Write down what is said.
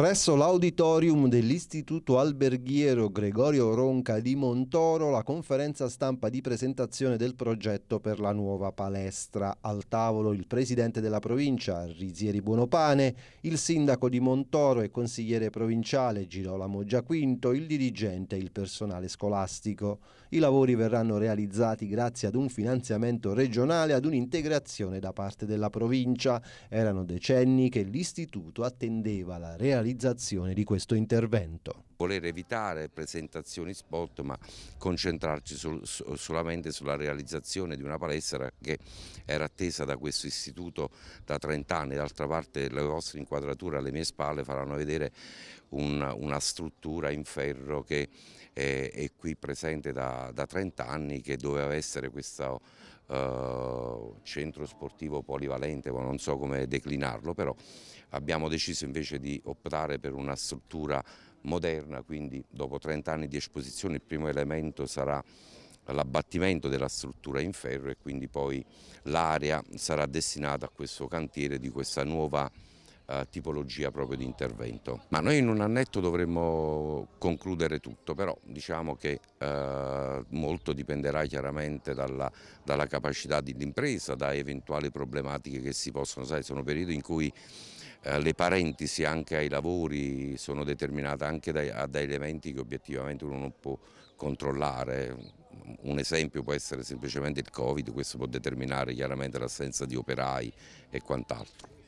Presso l'auditorium dell'Istituto Alberghiero Gregorio Ronca di Montoro la conferenza stampa di presentazione del progetto per la nuova palestra. Al tavolo il presidente della provincia Rizieri Buonopane, il sindaco di Montoro e consigliere provinciale Girolamo Giaquinto, il dirigente e il personale scolastico. I lavori verranno realizzati grazie ad un finanziamento regionale e ad un'integrazione da parte della provincia. Erano decenni che l'istituto attendeva la realizzazione realizzazione di questo intervento. Voler evitare presentazioni spot ma concentrarci sul, solamente sulla realizzazione di una palestra che era attesa da questo istituto da 30 anni, d'altra parte le vostre inquadrature alle mie spalle faranno vedere una, una struttura in ferro che è, è qui presente da, da, 30 anni che doveva essere questa uh, centro sportivo polivalente, non so come declinarlo, però abbiamo deciso invece di optare per una struttura moderna, quindi dopo 30 anni di esposizione il primo elemento sarà l'abbattimento della struttura in ferro e quindi poi l'area sarà destinata a questo cantiere di questa nuova eh, tipologia proprio di intervento. Ma noi in un annetto dovremmo concludere tutto, però diciamo che eh, molto dipenderà chiaramente dalla, dalla capacità dell'impresa, da eventuali problematiche che si possono, sai, sono periodi in cui eh, le parentesi anche ai lavori sono determinate anche da, da elementi che obiettivamente uno non può controllare. Un esempio può essere semplicemente il Covid, questo può determinare chiaramente l'assenza di operai e quant'altro.